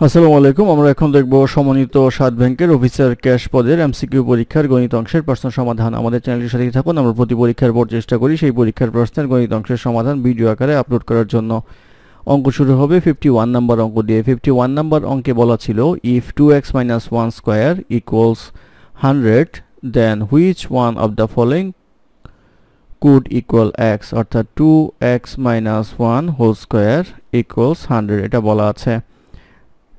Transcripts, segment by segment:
আসসালামু আলাইকুম আমরা এখন দেখব সমন্বিত সাত ব্যাংকের অফিসার ক্যাশ পদের এমসিকিউ পরীক্ষার গণিত অংশের প্রশ্ন সমাধান আমাদের চ্যানেলটি সাথে থাকুন আমরা প্রতি পরীক্ষার পর চেষ্টা করি সেই পরীক্ষার প্রশ্নের গণিত অংশের সমাধান ভিডিও আকারে আপলোড করার জন্য অঙ্ক শুরু হবে ফিফটি ওয়ান নাম্বার অঙ্ক দিয়ে ফিফটি ওয়ান নাম্বার অঙ্কে বলা ছিল if two x minus one square equals hundred then which one of the following could equal x অর্থাৎ two x minus one whole square equals hundred এটা বলা আছে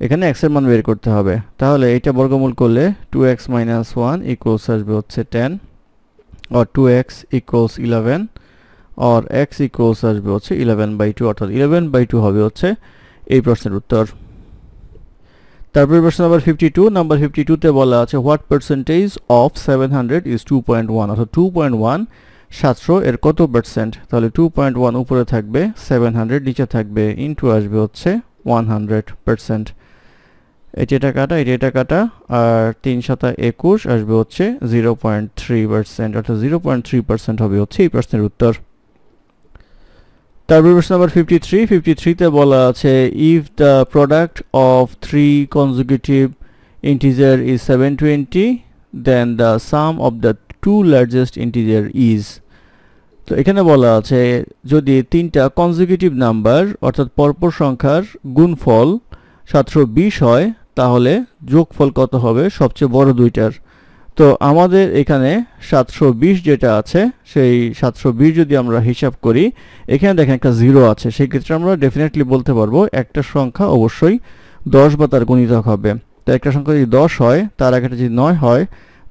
এখানে এক্সের মান বের করতে হবে তাহলে এটা বর্গমূল করলে two x minus one equals আসবে হচ্ছে ten or two x equals eleven আর এক্স ইকুয়ালস আসবে হচ্ছে ইলেভেন বাই টু অর্থাৎ ইলেভেন বাই টু হবে হচ্ছে এই প্রশ্নের উত্তর তারপরে প্রশ্ন number fifty two number fifty টুতে বলা আছে what percentage of seven hundred is two point one অর্থাৎ টু পয়েন্ট ওয়ান সাতশো এর কত পার্সেন্ট তাহলে টু পয়েন্ট ওয়ান উপরে থাকবে সেভেন হান্ড্রেড নিচে থাকবে ইন্টু আসবে হচ্ছে ওয়ান হান্ড্রেড পার্সেন্ট এটি এটা কাটা এটি এটা কাটা আর তিন সাতা একুশ আসবে হচ্ছে জিরো পয়েন্ট থ্রি পার্সেন্ট অর্থাৎ জিরো পয়েন্ট থ্রি পার্সেন্ট হবে হচ্ছে এই প্রশ্নের উত্তর তারপর প্রশ্ন নাম্বার ফিফটি থ্রি ফিফটি থ্রিতে বলা আছে if the product of three consecutive integer is seven twenty then the sum of the two largest integer is তো এখানে বলা আছে যদি তিনটা কনজিকিউটিভ নাম্বার অর্থাৎ পরপর সংখ্যার গুণফল সাতশো বিশ হয় তাহলে যোগফল কত হবে সবচেয়ে বড় দুইটার তো আমাদের এখানে সাতশো যেটা আছে সেই সাতশো যদি আমরা হিসাব করি এখানে দেখেন একটা জিরো আছে সেই ক্ষেত্রে আমরা ডেফিনেটলি বলতে পারবো একটা সংখ্যা অবশ্যই দশ বা তার গণিতক হবে তো একটা সংখ্যা যদি দশ হয় তার আগেটা যদি নয় হয়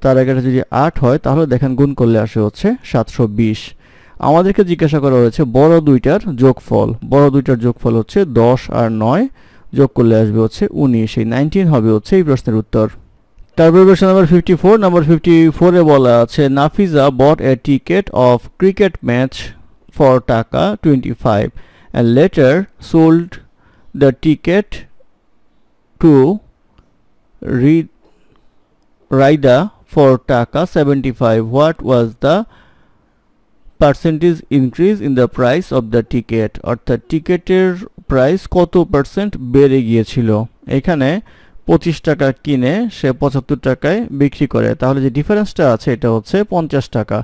তার আগেটা যদি আট হয় তাহলে দেখেন গুণ করলে আসে হচ্ছে সাতশো আমাদেরকে জিজ্ঞাসা করা হয়েছে বড় দুইটার যোগফল বড় দুইটার যোগফল হচ্ছে দশ আর নয় যোগ করলে আসবে হচ্ছে উনিশ এই নাইনটিন হবে হচ্ছে এই প্রশ্নের উত্তর তারপরে প্রশ্ন number fifty four number fifty ফোরে বলা আছে Nafiza bought a ticket of cricket match for টাকা twenty five and later sold the ticket to রি রাইডা ফর টাকা seventy five what was the percentage increase in the price of the ticket অর্থাৎ টিকেটের price কত পার্সেন্ট বেড়ে গিয়েছিল এখানে পঁচিশ টাকা কিনে সে পঁচাত্তর টাকায় বিক্রি করে তাহলে যে ডিফারেন্সটা আছে এটা হচ্ছে পঞ্চাশ টাকা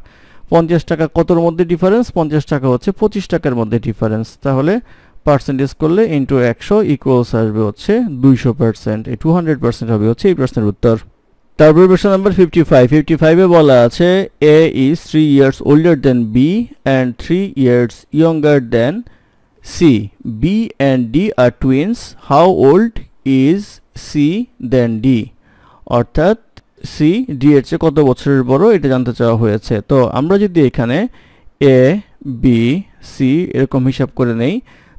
পঞ্চাশ টাকা কতর মধ্যে ডিফারেন্স পঞ্চাশ টাকা হচ্ছে পঁচিশ টাকার মধ্যে ডিফারেন্স তাহলে পার্সেন্টেজ করলে ইন্টু একশো ইকুয়ালস আসবে হচ্ছে দুইশো পার্সেন্ট এই টু হান্ড্রেড পার্সেন্ট হবে হচ্ছে এই প্রশ্নের উত্তর তারপর প্রশ্ন নাম্বার ফিফটি ফাইভ ফিফটি ফাইভে বলা আছে A is three years older than B and three years younger than C. B and D are twins. How old is C then D? অর্থাৎ সি ডি এর চেয়ে কত বছরের বড় এটা জানতে চাওয়া হয়েছে তো আমরা যদি এখানে এ বি সি এরকম হিসাব করে নেই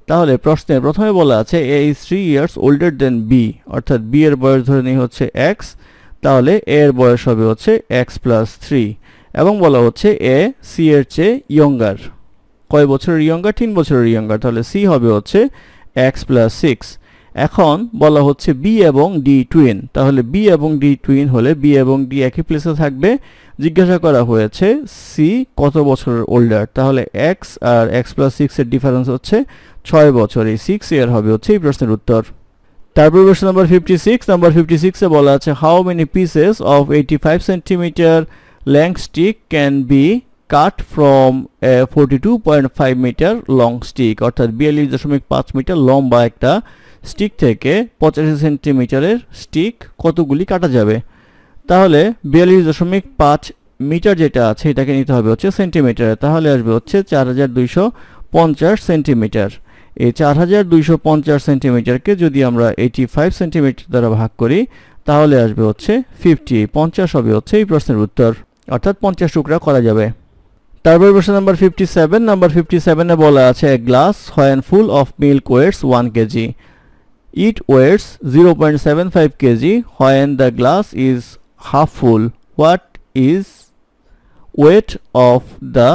তাহলে প্রশ্নে প্রথমে বলা আছে A is three years older than B অর্থাৎ বি এর বয়স ধরে নেই হচ্ছে এক্স তাহলে এ এর বয়স হবে হচ্ছে এক্স প্লাস থ্রি এবং বলা হচ্ছে এ সি এর চেয়ে ইয়ঙ্গার কয় বছরের ইয়ঙ্গার তিন বছরের ইয়ঙ্গার তাহলে সি হবে হচ্ছে এক্স প্লাস সিক্স এখন বলা হচ্ছে বি এবং ডি টুইন তাহলে বি এবং ডি টুইন হলে বি এবং ডি একই প্লেসে থাকবে জিজ্ঞাসা করা হয়েছে সি কত বছরের ওল্ডার তাহলে এক্স আর এক্স প্লাস সিক্সের ডিফারেন্স হচ্ছে ছয় বছর এই সিক্স ইয়ার হবে হচ্ছে এই প্রশ্নের উত্তর তারপর প্রশ্ন number fifty six number fifty সিক্সে বলা আছে how many pieces of eighty five centimetre long stick can be cut from forty two point five metre long stick অর্থাৎ বিয়াল্লিশ দশমিক পাঁচ মিটার লম্বা একটা স্টিক থেকে পঁচাশি সেন্টিমিটারের স্টিক কতগুলি কাটা যাবে তাহলে বিয়াল্লিশ দশমিক পাঁচ মিটার যেটা আছে এটাকে নিতে হবে হচ্ছে সেন্টিমিটারে তাহলে আসবে হচ্ছে চার হাজার দুইশো পঞ্চাশ সেন্টিমিটার এই চার হাজার দুইশো পঞ্চাশ সেন্টিমিটারকে যদি আমরা এইটি ফাইভ সেন্টিমিটার দ্বারা ভাগ করি তাহলে আসবে হচ্ছে ফিফটি পঞ্চাশ হবে হচ্ছে এই প্রশ্নের উত্তর অর্থাৎ পঞ্চাশ টুকরা করা যাবে তারপর প্রশ্ন number fifty seven number fifty সেভেনে বলা আছে এক glass when full of milk weighs one kg it weighs zero point seven five kg when the glass is half full what is weight of the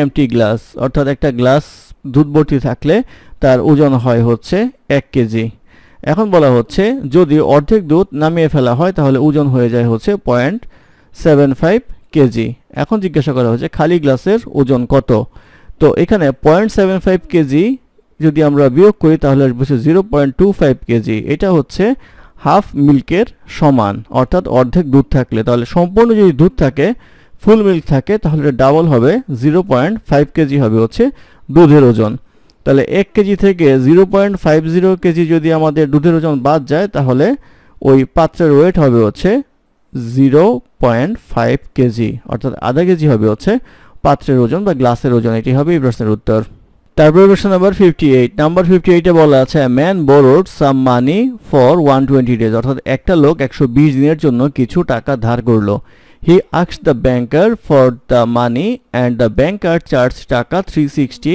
empty glass অর্থাৎ একটা glass দুধবর্তি থাকলে তার ওজন হয় হচ্ছে এক কেজি এখন বলা হচ্ছে যদি অর্ধেক দুধ নামিয়ে ফেলা হয় তাহলে ওজন হয়ে যায় হচ্ছে পয়েন্ট সেভেন ফাইভ কেজি এখন জিজ্ঞাসা করা হয়েছে খালি গ্লাসের ওজন কত তো এখানে পয়েন্ট সেভেন ফাইভ কেজি যদি আমরা বিয়োগ করি তাহলে আসবে zero point two five kg এটা হচ্ছে হাফ মিল্কের সমান অর্থাৎ অর্ধেক দুধ থাকলে তাহলে সম্পূর্ণ যদি দুধ থাকে ফুল মিল্ক থাকে তাহলে ডাবল হবে জিরো পয়েন্ট ফাইভ কেজি হবে হচ্ছে দুধের ওজন তাহলে এক কেজি থেকে zero point five zero KG যদি আমাদের দুধের ওজন বাদ যায় তাহলে ওই পাত্রের ওয়েট হবে হচ্ছে জিরো পয়েন্ট ফাইভ কেজি অর্থাৎ আধা কেজি হবে হচ্ছে পাত্রের ওজন বা গ্লাসের ওজন এটি হবে এই প্রশ্নের উত্তর তারপরে প্রশ্ন number fifty eight number fifty এইটে বলা আছে man borrowed some money for one twenty days অর্থাৎ একটা লোক একশো বিশ দিনের জন্য কিছু টাকা ধার করলো he asks the banker for the money and the banker charge টাকা three sixty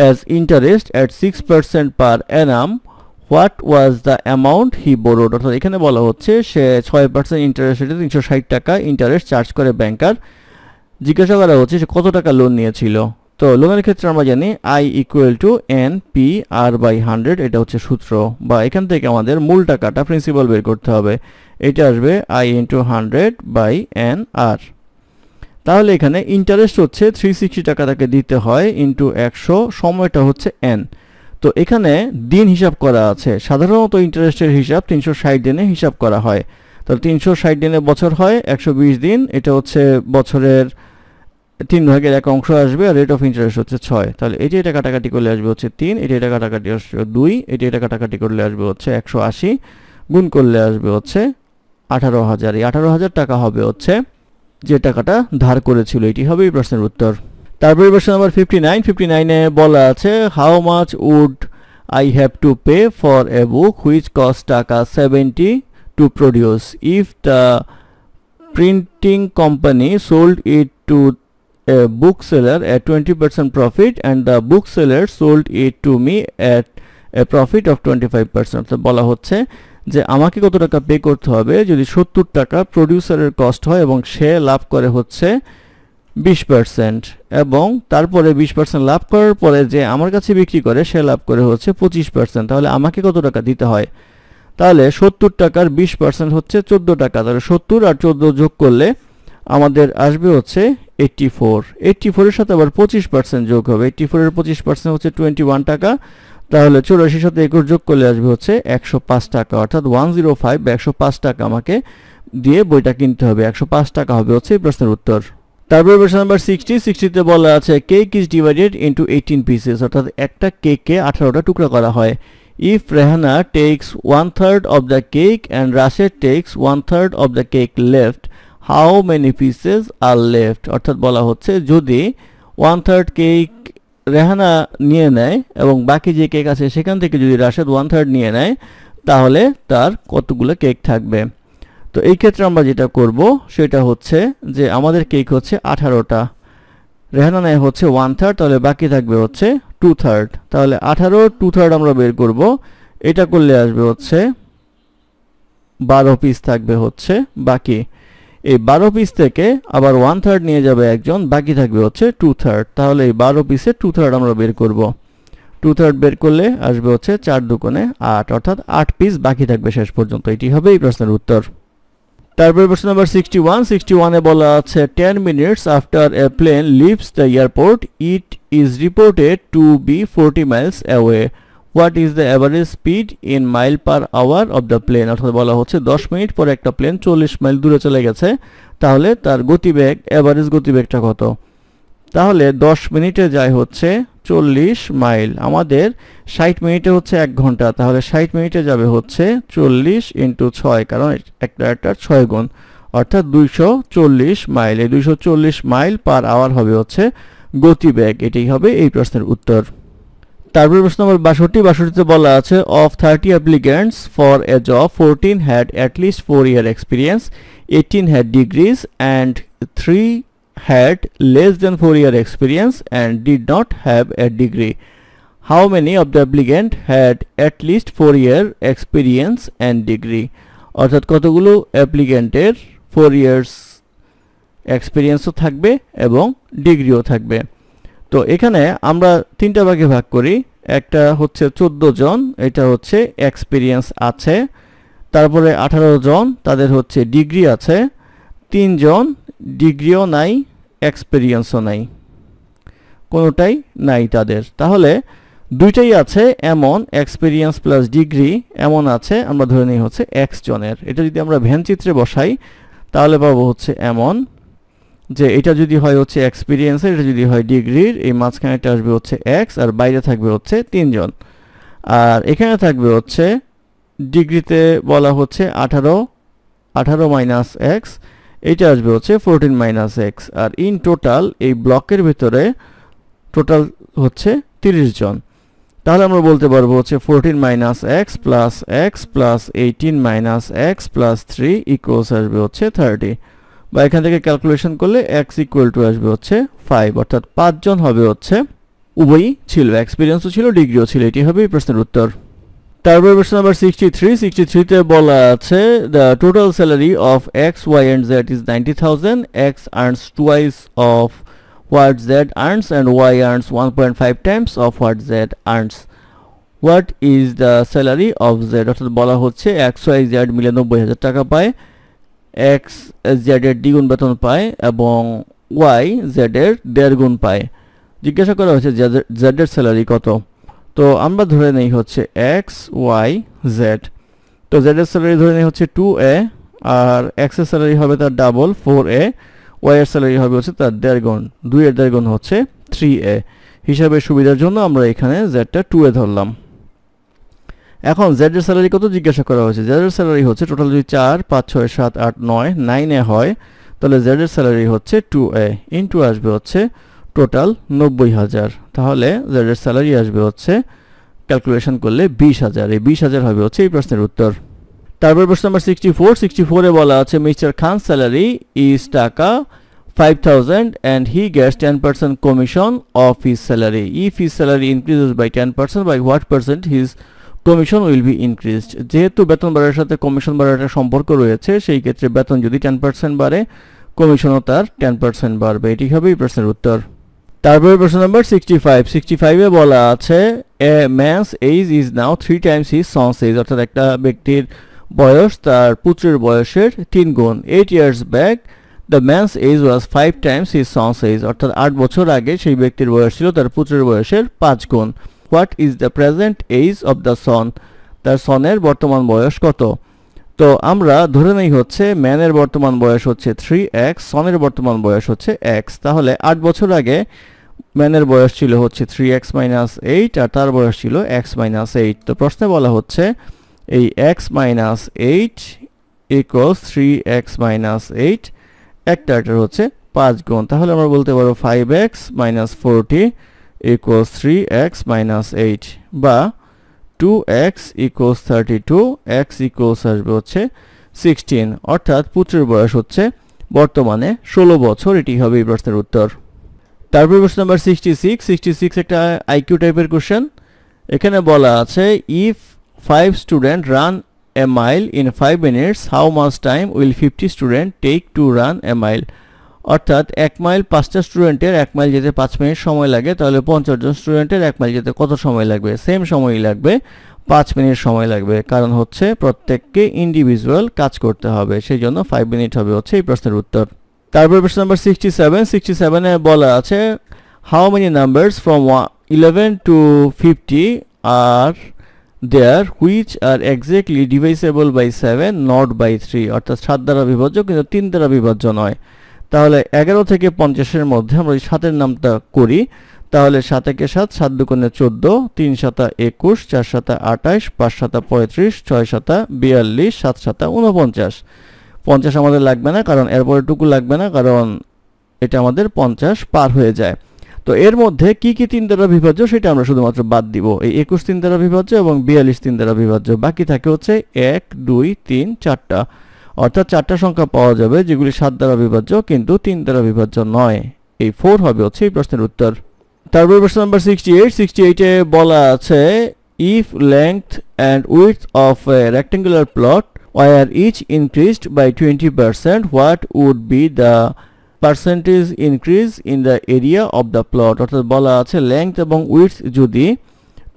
as interest at six percent per annum what was the amount he borrowed অর্থাৎ এখানে বলা হচ্ছে সে ছয় পার্সেন্ট ইন্টারেস্ট রেটে তিনশো ষাট টাকা ইন্টারেস্ট চার্জ করে ব্যাংকার জিজ্ঞাসা করা হচ্ছে সে কত টাকা লোন নিয়েছিল তো লোনের ক্ষেত্রে আমরা জানি I equal to N P R by hundred এটা হচ্ছে সূত্র বা এখান থেকে আমাদের মূল টাকাটা প্রিন্সিপাল বের করতে হবে এটা আসবে I into hundred by N R তাহলে এখানে ইন্টারেস্ট হচ্ছে থ্রি সিক্সটি টাকা তাকে দিতে হয় ইন্টু একশো সময়টা হচ্ছে এন তো এখানে দিন হিসাব করা আছে সাধারণত ইন্টারেস্টের হিসাব তিনশো ষাট দিনে হিসাব করা হয় তাহলে তিনশো ষাট দিনে বছর হয় একশো বিশ দিন এটা হচ্ছে বছরের তিন ভাগের এক অংশ আসবে আর রেট অফ ইন্টারেস্ট হচ্ছে ছয় তাহলে এটি এটা কাটাকাটি করলে আসবে হচ্ছে তিন এটি এটা কাটাকাটি আসবে দুই এটি এটা কাটাকাটি করলে আসবে হচ্ছে একশো আশি গুণ করলে আসবে হচ্ছে আঠারো হাজার এই আঠারো হাজার টাকা হবে হচ্ছে যে টাকাটা ধার করেছিল এটি হবে এই প্রশ্নের উত্তর তারপরে প্রশ্ন নাম্বার ফিফটি নাইন ফিফটি নাইনে বলা আছে how much would I have to pay for a book which cost taka seventy to produce if the printing company sold it to a book seller at twenty percent profit and the book seller sold it to me at a profit of twenty five percent বলা হচ্ছে যে আমাকে কত টাকা pay করতে হবে যদি সত্তর টাকা প্রডিউসারের কস্ট হয় এবং সে লাভ করে হচ্ছে বিশ পার্সেন্ট এবং তারপরে বিশ পার্সেন্ট লাভ করার পরে যে আমার কাছে বিক্রি করে সে লাভ করে হচ্ছে পঁচিশ পার্সেন্ট তাহলে আমাকে কত টাকা দিতে হয় তাহলে সত্তর টাকার বিশ পার্সেন্ট হচ্ছে চোদ্দ টাকা তাহলে সত্তর আর চোদ্দো যোগ করলে আমাদের আসবে হচ্ছে এইট্টি ফোর এইট্টি ফোরের সাথে আবার পঁচিশ পার্সেন্ট যোগ হবে এইট্টি ফোরের পঁচিশ পার্সেন্ট হচ্ছে টোয়েন্টি ওয়ান টাকা তাহলে চৌরাশির সাথে একুশ যোগ করলে আসবে হচ্ছে একশো পাঁচ টাকা অর্থাৎ ওয়ান জিরো ফাইভ একশো পাঁচ টাকা আমাকে দিয়ে বইটা কিনতে হবে একশো পাঁচ টাকা হবে হচ্ছে এই প্রশ্নের উত্তর তারপরে প্রশ্ন নাম্বার সিক্সটি সিক্সটিতে বলা আছে cake is divided into eighteen pieces অর্থাৎ একটা কেককে আঠারোটা টুকরা করা হয় if Rehana takes one third of the cake and রাশের takes one third of the cake left how many pieces are left অর্থাৎ বলা হচ্ছে যদি ওয়ান থার্ড কেক রেহানা নিয়ে নেয় এবং বাকি যে কেক আছে সেখান থেকে যদি রাশেদ ওয়ান থার্ড নিয়ে নেয় তাহলে তার কতগুলো কেক থাকবে তো এই ক্ষেত্রে আমরা যেটা করব সেটা হচ্ছে যে আমাদের কেক হচ্ছে আঠারোটা রেহানা নেয় হচ্ছে ওয়ান থার্ড তাহলে বাকি থাকবে হচ্ছে টু থার্ড তাহলে আঠারো টু থার্ড আমরা বের করব এটা করলে আসবে হচ্ছে বারো পিস থাকবে হচ্ছে বাকি এই বারো পিস থেকে আবার ওয়ান থার্ড নিয়ে যাবে একজন বাকি থাকবে হচ্ছে টু থার্ড তাহলে এই বারো পিসে টু থার্ড আমরা বের করব টু থার্ড বের করলে আসবে হচ্ছে চার দোকানে আট অর্থাৎ আট পিস বাকি থাকবে শেষ পর্যন্ত এটি হবে এই প্রশ্নের উত্তর তারপরে প্রশ্ন নাম্বার সিক্সটি ওয়ান সিক্সটি ওয়ানে বলা আছে ten minutes after a plane leaves the airport it is reported to be forty miles away what is the average speed in mile per hour of the plane অর্থাৎ বলা হচ্ছে দশ minute পরে একটা plane চল্লিশ মাইল দূরে চলে গেছে তাহলে তার গতিবেগ অ্যাভারেজ গতিবেগটা কত তাহলে দশ মিনিটে যায় হচ্ছে চল্লিশ মাইল আমাদের ষাট মিনিটে হচ্ছে এক ঘন্টা তাহলে ষাট মিনিটে যাবে হচ্ছে চল্লিশ ইন্টু ছয় কারণ একটা একটা ছয় গুণ অর্থাৎ দুইশো চল্লিশ মাইল এই দুইশো চল্লিশ মাইল পার আওয়ার হবে হচ্ছে গতিবেগ এটাই হবে এই প্রশ্নের উত্তর তারপর প্রশ্ন নম্বর বাষট্টি বাষট্টিতে বলা আছে of thirty applicants for a job fourteen had at least four year experience eighteen had degrees and three had less than 4 year experience and did not have a degree. How many of the applicant had at least 4 year experience and degree? অর্থাৎ কতগুলো অ্যাপ্লিক্যান্টের 4 years এক্সপিরিয়েন্সও থাকবে এবং ডিগ্রিও থাকবে তো এখানে আমরা তিনটা ভাগে ভাগ করি একটা হচ্ছে ১৪ জন এটা হচ্ছে এক্সপিরিয়েন্স আছে তারপরে ১৮ জন তাদের হচ্ছে ডিগ্রি আছে তিনজন ডিগ্রিও নাই এক্সপিরিয়েন্সও নাই কোনোটাই নাই তাদের তাহলে দুইটাই আছে এমন এক্সপিরিয়েন্স প্লাস ডিগ্রি এমন আছে আমরা ধরে নিই হচ্ছে এক্স জনের এটা যদি আমরা ভ্যান চিত্রে বসাই তাহলে পাবো হচ্ছে এমন যে এটা যদি হয় হচ্ছে এক্সপিরিয়েন্সের এটা যদি হয় ডিগ্রির এই মাঝখানেটা আসবে হচ্ছে এক্স আর বাইরে থাকবে হচ্ছে তিনজন আর এখানে থাকবে হচ্ছে ডিগ্রিতে বলা হচ্ছে আঠারো আঠারো মাইনাস এক্স এইটা আসবে হচ্ছে ফোরটিন মাইনাস এক্স আর ইন টোটাল এই ব্লকের ভিতরে টোটাল হচ্ছে তিরিশ জন তাহলে আমরা বলতে পারবো হচ্ছে fourteen minus x plus x plus eighteen minus x plus three equals আসবে হচ্ছে থার্টি বা এখান থেকে ক্যালকুলেশন করলে এক্স ইকুয়াল টু আসবে হচ্ছে ফাইভ অর্থাৎ পাঁচজন হবে হচ্ছে উভয়ই ছিল এক্সপিরিয়েন্সও ছিল ডিগ্রিও ছিল এটি হবে এই প্রশ্নের উত্তর তারপর প্রশ্ন নাম্বার সিক্সটি থ্রি সিক্সটি থ্রিতে বলা আছে the total salary of x y and z is ninety thousand x earns twice of earns and y earns one point five times of what z earns what is the salary of z অর্থাৎ বলা হচ্ছে x Y Z মিলে নব্বই হাজার টাকা পায় x জেডের দ্বিগুণ বেতন পায় এবং ওয়াই জেডের দেড় গুণ পায় জিজ্ঞাসা করা হয়েছে জেড স্যালারি কত তো আমরা ধরে নেই হচ্ছে এক্স ওয়াই জেড তো জেডের স্যালারি ধরে নেই হচ্ছে টু এ আর এক্স এক্সের স্যালারি হবে তার ডাবল ফোর এ ওয়াইয়ের স্যালারি হবে হচ্ছে তার দেড় দুই দুইয়ের দেড় গুণ হচ্ছে থ্রি এ হিসাবে সুবিধার জন্য আমরা এখানে জেডটা টু এ ধরলাম এখন জেডের স্যালারি কত জিজ্ঞাসা করা হয়েছে জেডের স্যালারি হচ্ছে টোটাল যদি চার পাঁচ ছয় সাত আট নয় নাইন এ হয় তাহলে জেডের স্যালারি হচ্ছে টু এ ইন্টু আসবে হচ্ছে টোটাল নব্বই হাজার তাহলে যাদের স্যালারি আসবে হচ্ছে ক্যালকুলেশন করলে বিশ হাজার এই বিশ হাজার হবে হচ্ছে এই প্রশ্নের উত্তর তারপর প্রশ্ন নাম্বার সিক্সটি ফোর সিক্সটি ফোরে বলা আছে mister Khan salary is taka five thousand and he gets ten percent commission of his salary if his salary increases by ten percent by what percent his commission will be increased যেহেতু বেতন বাড়ার সাথে commission বাড়ার একটা সম্পর্ক রয়েছে সেই ক্ষেত্রে বেতন যদি টেন পার্সেন্ট বাড়ে কমিশনও তার টেন পার্সেন্ট বাড়বে এটি হবে এই প্রশ্নের উত্তর তারপরে প্রশ্ন নাম্বার সিক্সটি ফাইভ সিক্সটি ফাইভে বলা আছে a man's age is now three times his son's age অর্থাৎ একটা ব্যক্তির বয়স তার পুত্রের বয়সের তিন গুণ eight years back the man's age was five times his son's age অর্থাৎ আট বছর আগে সেই ব্যক্তির বয়স ছিল তার পুত্রের বয়সের পাঁচ গুণ what is the present age of the son তার সনের বর্তমান বয়স কত তো আমরা ধরে নেই হচ্ছে ম্যানের বর্তমান বয়স হচ্ছে থ্রি এক্স সনের বর্তমান বয়স হচ্ছে এক্স তাহলে আট বছর আগে ম্যানের বয়স ছিল হচ্ছে থ্রি এক্স মাইনাস এইট আর তার বয়স ছিল এক্স মাইনাস এইট তো প্রশ্নে বলা হচ্ছে এই x minus eight equals three x minus eight একটাটার হচ্ছে পাঁচ গুণ তাহলে আমরা বলতে পারো five x minus forty equals three x minus eight বা two x equals thirty two x equals আসবে হচ্ছে সিক্সটিন অর্থাৎ পুত্রের বয়স হচ্ছে বর্তমানে ষোলো বছর এটি হবে এই প্রশ্নের উত্তর তারপরে question number sixty six sixty six একটা আইকিউ টাইপের কোশ্চেন এখানে বলা আছে if five student run a mile in five minutes how much time will fifty student take to run a mile অর্থাৎ এক মাইল পাঁচটা স্টুডেন্টের এক মাইল যেতে পাঁচ মিনিট সময় লাগে তাহলে পঞ্চাশ জন স্টুডেন্টের এক মাইল যেতে কত সময় লাগবে সেম সময়ই লাগবে পাঁচ মিনিট সময় লাগবে কারণ হচ্ছে প্রত্যেককে ইন্ডিভিজুয়াল কাজ করতে হবে সেই জন্য ফাইভ মিনিট হবে হচ্ছে এই প্রশ্নের উত্তর তারপর প্রশ্ন নাম্বার সিক্সটি সেভেন সিক্সটি সেভেনে বলা আছে how many numbers from eleven to fifty are there which are exactly divisible by seven not by three অর্থাৎ সাত দ্বারা বিভাজ্য কিন্তু তিন দ্বারা বিভাজ্য নয় তাহলে এগারো থেকে পঞ্চাশের মধ্যে আমরা সাতের নামটা করি তাহলে সাত একে সাত সাত দুকোণে চোদ্দো তিন সাতা একুশ চার সাতা আঠাশ পাঁচ সাতা পঁয়ত্রিশ ছয় সাতা বিয়াল্লিশ সাত সাতা উনপঞ্চাশ পঞ্চাশ আমাদের লাগবে না কারণ টুকু লাগবে না কারণ এটা আমাদের পঞ্চাশ পার হয়ে যায় তো এর মধ্যে কি কি তিন দ্বারা বিভাজ্য সেটা আমরা শুধুমাত্র বাদ দিব এই একুশ তিন দ্বারা বিভাজ্য এবং বিয়াল্লিশ তিন দ্বারা বিভাজ্য বাকি থাকে হচ্ছে এক দুই তিন চারটা অর্থাৎ চারটা সংখ্যা পাওয়া যাবে যেগুলি সাত দ্বারা বিভাজ্য কিন্তু তিন দ্বারা বিভাজ্য নয় এই ফোর হবে হচ্ছে এই প্রশ্নের উত্তর তারপর প্রশ্ন নাম্বার সিক্সটি এইট সিক্সটি এইটে বলা আছে if length and width of a rectangular plot were each increased by 20% what would be the percentage increase in the area of the plot অর্থাৎ বলা আছে length এবং উইডথ যদি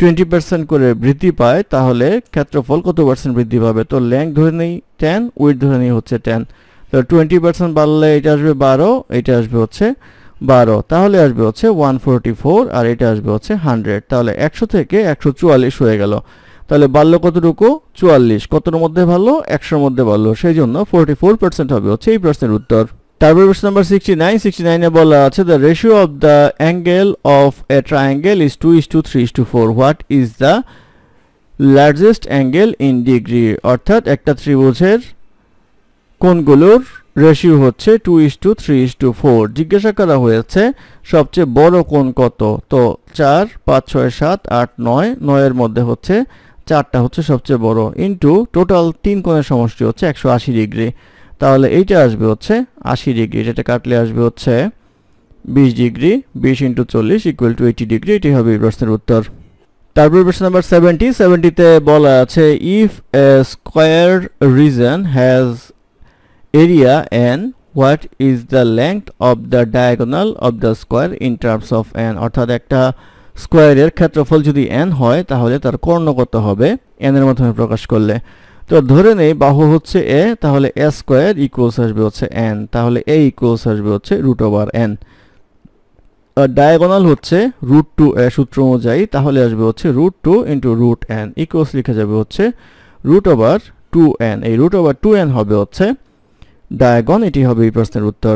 20% করে বৃদ্ধি পায় তাহলে ক্ষেত্রফল কত পার্সেন্ট বৃদ্ধি পাবে তো length ধরে নেই 10 width ধরে নেই হচ্ছে 10 তো 20% বাড়লে এটা আসবে 12 এটা আসবে হচ্ছে 12 তাহলে আসবে হচ্ছে 144 আর এটা আসবে হচ্ছে 100 তাহলে 100 থেকে 144 হয়ে গেল তাহলে বাল্য কতটুকু চুয়াল্লিশ কতর মধ্যে ভালো একশোর মধ্যে ভালো সেই জন্য ফোরটি ফোর পার্সেন্ট হবে হচ্ছে এই প্রশ্নের উত্তর তারপর প্রশ্ন নাম্বার সিক্সটি নাইন সিক্সটি নাইনে বলা আছে the ratio of the angle of a triangle is two is to three is to four what is the largest angle in degree অর্থাৎ একটা ত্রিভুজের কোনগুলোর রেশিও হচ্ছে two is to three is to four জিজ্ঞাসা করা হয়েছে সবচেয়ে বড় কোন কত তো চার পাঁচ ছয় সাত আট নয় নয়ের মধ্যে হচ্ছে চারটা হচ্ছে সবচেয়ে বড় ইন্টু টোটাল তিন কোণের সমষ্টি হচ্ছে একশো আশি ডিগ্রি তাহলে এইটা আসবে হচ্ছে আশি ডিগ্রি এটা কাটলে আসবে হচ্ছে বিশ ডিগ্রি বিশ ইন্টু চল্লিশ ইকুয়াল টু এইটি ডিগ্রি এটি হবে এই প্রশ্নের উত্তর তারপর প্রশ্ন নাম্বার সেভেন্টি সেভেন্টিতে বলা আছে if a square region has area n what is the length of the diagonal of the square in terms of n অর্থাৎ একটা স্কোয়ারের ক্ষেত্রফল যদি এন হয় তাহলে তার কর্ণ কত হবে এন এর মাধ্যমে প্রকাশ করলে তো ধরে নেই বাহু হচ্ছে এ তাহলে এ স্কোয়ার ইকুয়ালস আসবে হচ্ছে এন তাহলে এ ইকুয়ালস আসবে হচ্ছে রুট ওভার এন ডায়াগোনাল হচ্ছে রুট টু এ সূত্র অনুযায়ী তাহলে আসবে হচ্ছে root two into root n equals লিখা যাবে হচ্ছে রুট ওভার টু এন এই রুট ওভার টু এন হবে হচ্ছে ডায়াগন এটি হবে এই প্রশ্নের উত্তর